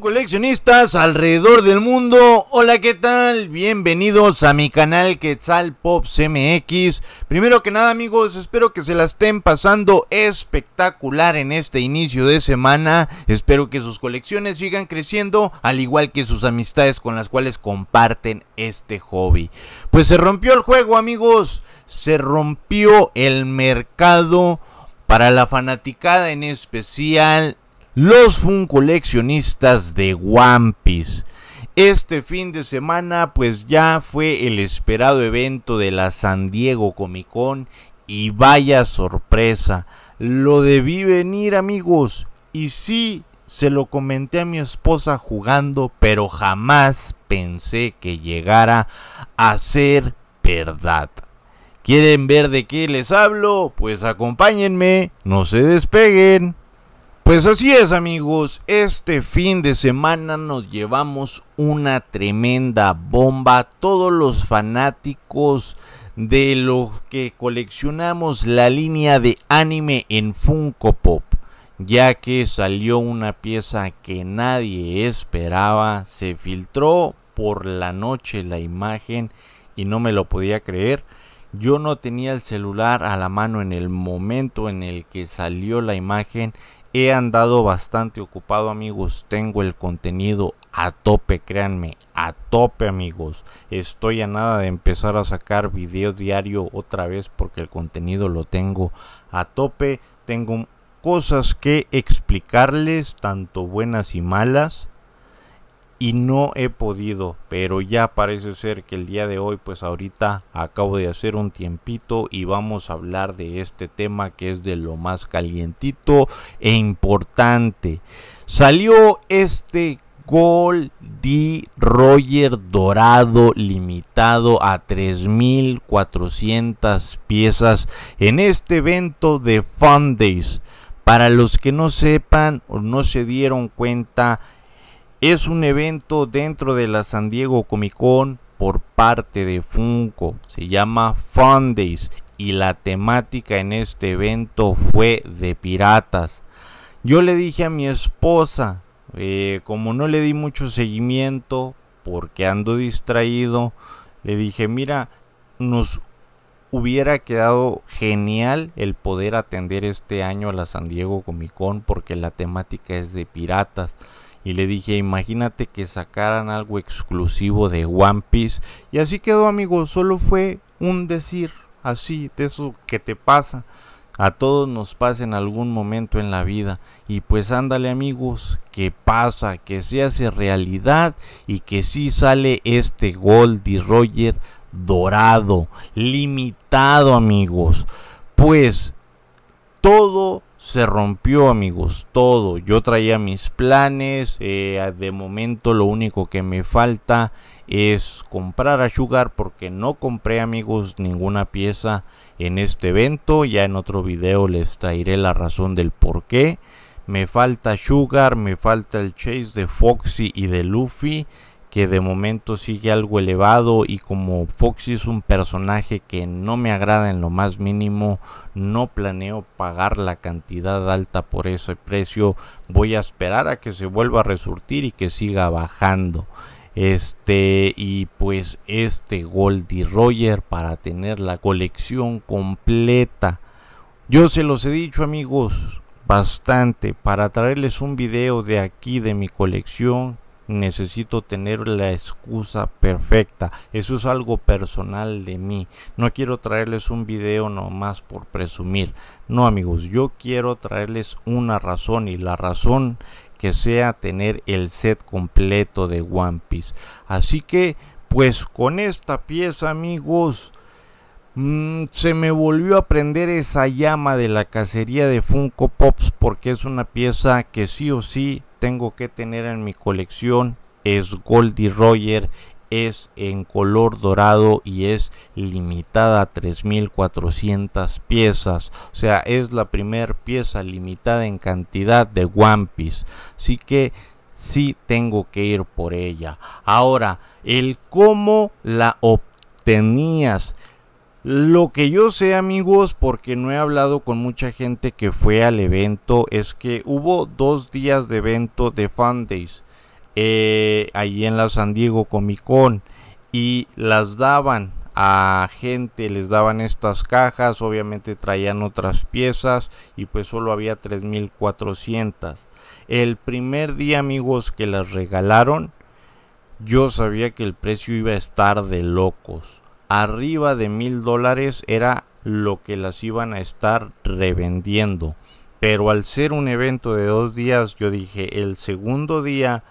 coleccionistas alrededor del mundo, hola qué tal, bienvenidos a mi canal Quetzal Pops MX. Primero que nada amigos, espero que se la estén pasando espectacular en este inicio de semana. Espero que sus colecciones sigan creciendo, al igual que sus amistades con las cuales comparten este hobby. Pues se rompió el juego amigos, se rompió el mercado para la fanaticada en especial los fun coleccionistas de One Piece. Este fin de semana pues ya fue el esperado evento de la San Diego Comic Con y vaya sorpresa, lo debí venir amigos y sí, se lo comenté a mi esposa jugando, pero jamás pensé que llegara a ser verdad. ¿Quieren ver de qué les hablo? Pues acompáñenme, no se despeguen. Pues así es amigos, este fin de semana nos llevamos una tremenda bomba. Todos los fanáticos de los que coleccionamos la línea de anime en Funko Pop, ya que salió una pieza que nadie esperaba, se filtró por la noche la imagen y no me lo podía creer. Yo no tenía el celular a la mano en el momento en el que salió la imagen He andado bastante ocupado amigos, tengo el contenido a tope, créanme, a tope amigos. Estoy a nada de empezar a sacar video diario otra vez porque el contenido lo tengo a tope. Tengo cosas que explicarles, tanto buenas y malas y no he podido, pero ya parece ser que el día de hoy, pues ahorita acabo de hacer un tiempito y vamos a hablar de este tema que es de lo más calientito e importante. Salió este gol D. Roger Dorado limitado a 3.400 piezas en este evento de Fundays. Para los que no sepan o no se dieron cuenta, es un evento dentro de la San Diego Comic Con por parte de Funko. Se llama Fun Days y la temática en este evento fue de piratas. Yo le dije a mi esposa, eh, como no le di mucho seguimiento porque ando distraído, le dije, mira, nos hubiera quedado genial el poder atender este año a la San Diego Comic Con porque la temática es de piratas y le dije, imagínate que sacaran algo exclusivo de One Piece. Y así quedó, amigos, solo fue un decir así, de eso que te pasa. A todos nos pasa en algún momento en la vida. Y pues ándale amigos, que pasa, que se hace realidad y que sí sale este Goldie Roger dorado, limitado amigos. Pues todo se rompió amigos todo yo traía mis planes eh, de momento lo único que me falta es comprar a Sugar porque no compré amigos ninguna pieza en este evento ya en otro video les traeré la razón del por qué me falta Sugar me falta el Chase de Foxy y de Luffy que de momento sigue algo elevado y como Foxy es un personaje que no me agrada en lo más mínimo, no planeo pagar la cantidad alta por ese precio, voy a esperar a que se vuelva a resurtir y que siga bajando. Este, y pues este Goldie Roger para tener la colección completa. Yo se los he dicho amigos bastante para traerles un video de aquí de mi colección necesito tener la excusa perfecta. Eso es algo personal de mí. No quiero traerles un video nomás por presumir. No amigos, yo quiero traerles una razón y la razón que sea tener el set completo de One Piece. Así que pues con esta pieza amigos... Mm, se me volvió a prender esa llama de la cacería de Funko Pops porque es una pieza que sí o sí tengo que tener en mi colección es Goldie Roger, es en color dorado y es limitada a 3400 piezas. O sea, es la primera pieza limitada en cantidad de One Piece. Así que sí tengo que ir por ella. Ahora, el cómo la obtenías lo que yo sé amigos, porque no he hablado con mucha gente que fue al evento, es que hubo dos días de evento de Fan Days eh, ahí en la San Diego Comic Con y las daban a gente, les daban estas cajas, obviamente traían otras piezas y pues solo había 3.400. El primer día amigos que las regalaron, yo sabía que el precio iba a estar de locos arriba de mil dólares era lo que las iban a estar revendiendo. Pero al ser un evento de dos días, yo dije, el segundo día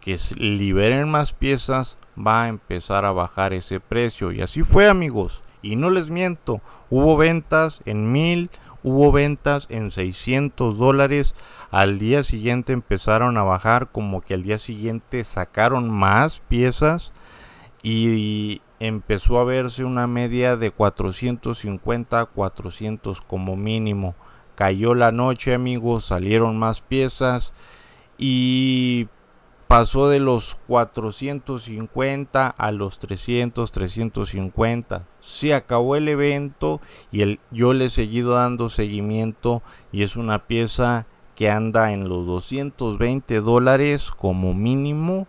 que liberen más piezas, va a empezar a bajar ese precio. Y así fue amigos. Y no les miento, hubo ventas en mil, hubo ventas en 600 dólares. Al día siguiente empezaron a bajar, como que al día siguiente sacaron más piezas. Y, empezó a verse una media de 450 a 400 como mínimo. Cayó la noche, amigos, salieron más piezas y pasó de los 450 a los 300, 350. Se acabó el evento y yo le he seguido dando seguimiento y es una pieza que anda en los 220 dólares como mínimo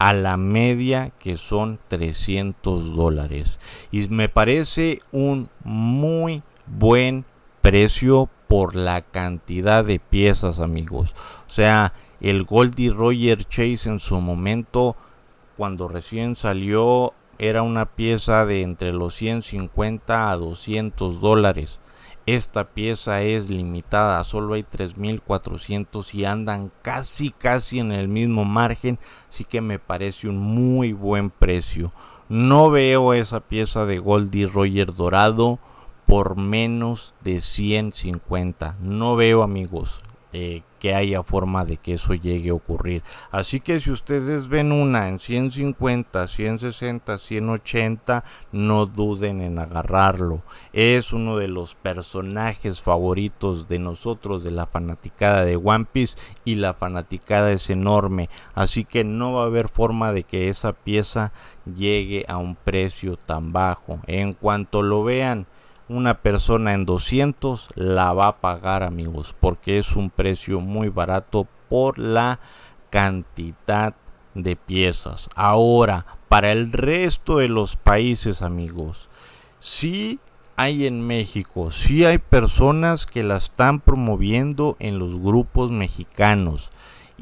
a la media que son 300 dólares. Y me parece un muy buen precio por la cantidad de piezas, amigos. O sea, el Goldie Roger Chase en su momento, cuando recién salió, era una pieza de entre los 150 a 200 dólares. Esta pieza es limitada, solo hay 3400 y andan casi casi en el mismo margen, así que me parece un muy buen precio. No veo esa pieza de Goldie Roger dorado por menos de 150. No veo amigos. Eh, que haya forma de que eso llegue a ocurrir. Así que si ustedes ven una en 150, 160, 180, no duden en agarrarlo. Es uno de los personajes favoritos de nosotros, de la fanaticada de One Piece, y la fanaticada es enorme. Así que no va a haber forma de que esa pieza llegue a un precio tan bajo. En cuanto lo vean, una persona en 200 la va a pagar amigos porque es un precio muy barato por la cantidad de piezas ahora para el resto de los países amigos sí hay en México sí hay personas que la están promoviendo en los grupos mexicanos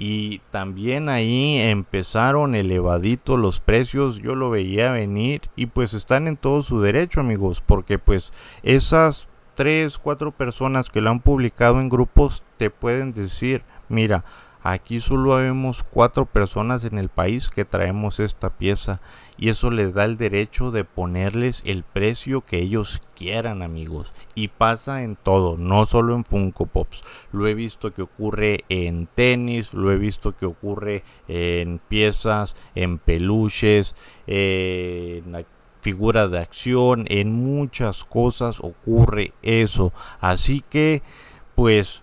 y también ahí empezaron elevaditos los precios, yo lo veía venir y pues están en todo su derecho amigos, porque pues esas 3, 4 personas que lo han publicado en grupos te pueden decir, mira, Aquí solo vemos cuatro personas en el país que traemos esta pieza y eso les da el derecho de ponerles el precio que ellos quieran amigos. Y pasa en todo, no solo en Funko Pops. Lo he visto que ocurre en tenis, lo he visto que ocurre en piezas, en peluches, en figuras de acción, en muchas cosas ocurre eso. Así que pues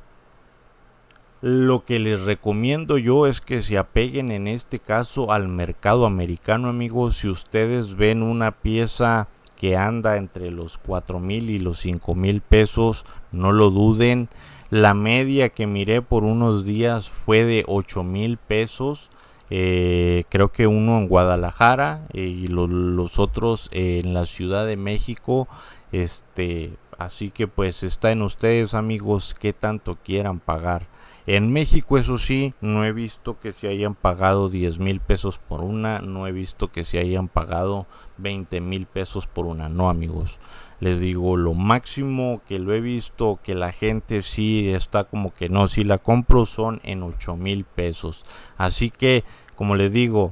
lo que les recomiendo yo es que se apeguen en este caso al mercado americano, amigos. Si ustedes ven una pieza que anda entre los 4 mil y los 5 mil pesos, no lo duden. La media que miré por unos días fue de 8 mil pesos. Eh, creo que uno en Guadalajara eh, y los otros en la Ciudad de México. Este, así que pues está en ustedes amigos qué tanto quieran pagar. En México, eso sí, no he visto que se hayan pagado 10 mil pesos por una, no he visto que se hayan pagado 20 mil pesos por una, no amigos. Les digo, lo máximo que lo he visto que la gente sí está como que no, si la compro son en 8 mil pesos. Así que, como les digo,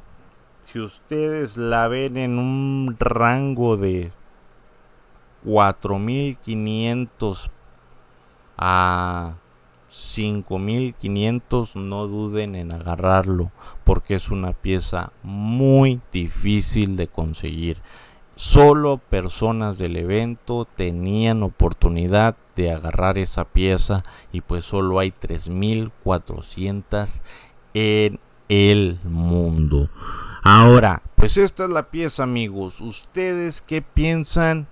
si ustedes la ven en un rango de 4.500 a 5500 no duden en agarrarlo porque es una pieza muy difícil de conseguir solo personas del evento tenían oportunidad de agarrar esa pieza y pues solo hay 3400 en el mundo ahora pues esta es la pieza amigos ustedes qué piensan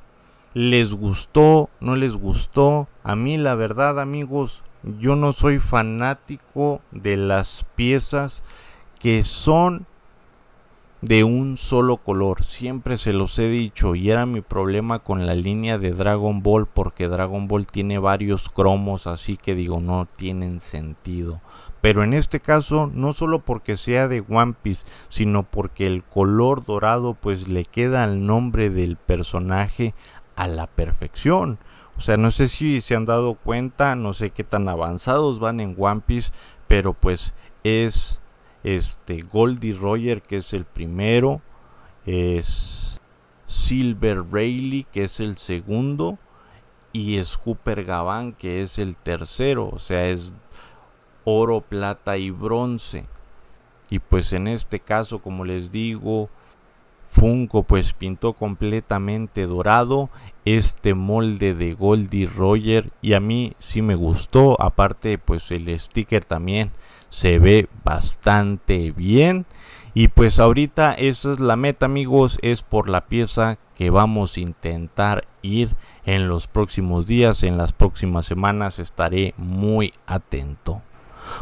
les gustó no les gustó a mí la verdad amigos yo no soy fanático de las piezas que son de un solo color. Siempre se los he dicho y era mi problema con la línea de Dragon Ball porque Dragon Ball tiene varios cromos, así que digo, no tienen sentido. Pero en este caso, no solo porque sea de One Piece, sino porque el color dorado pues le queda al nombre del personaje a la perfección. O sea, no sé si se han dado cuenta, no sé qué tan avanzados van en One Piece, pero pues es este Goldie Roger que es el primero, es Silver Rayleigh que es el segundo y es Cooper que es el tercero, o sea, es oro, plata y bronce. Y pues en este caso, como les digo, Funko pues pintó completamente dorado este molde de Goldie Roger y a mí sí me gustó, aparte pues el sticker también se ve bastante bien y pues ahorita esa es la meta amigos, es por la pieza que vamos a intentar ir en los próximos días, en las próximas semanas estaré muy atento.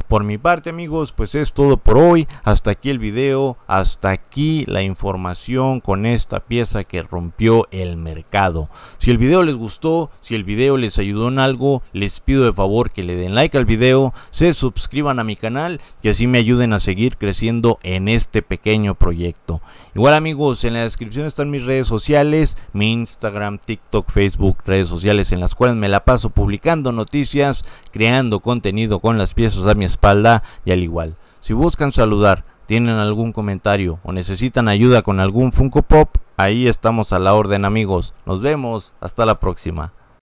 Por mi parte amigos, pues es todo por hoy. Hasta aquí el video, hasta aquí la información con esta pieza que rompió el mercado. Si el video les gustó, si el video les ayudó en algo, les pido de favor que le den like al video, se suscriban a mi canal y así me ayuden a seguir creciendo en este pequeño proyecto. Igual amigos, en la descripción están mis redes sociales, mi Instagram, TikTok, Facebook, redes sociales en las cuales me la paso publicando noticias, creando contenido con las piezas mi espalda y al igual. Si buscan saludar, tienen algún comentario o necesitan ayuda con algún Funko Pop, ahí estamos a la orden amigos. Nos vemos, hasta la próxima.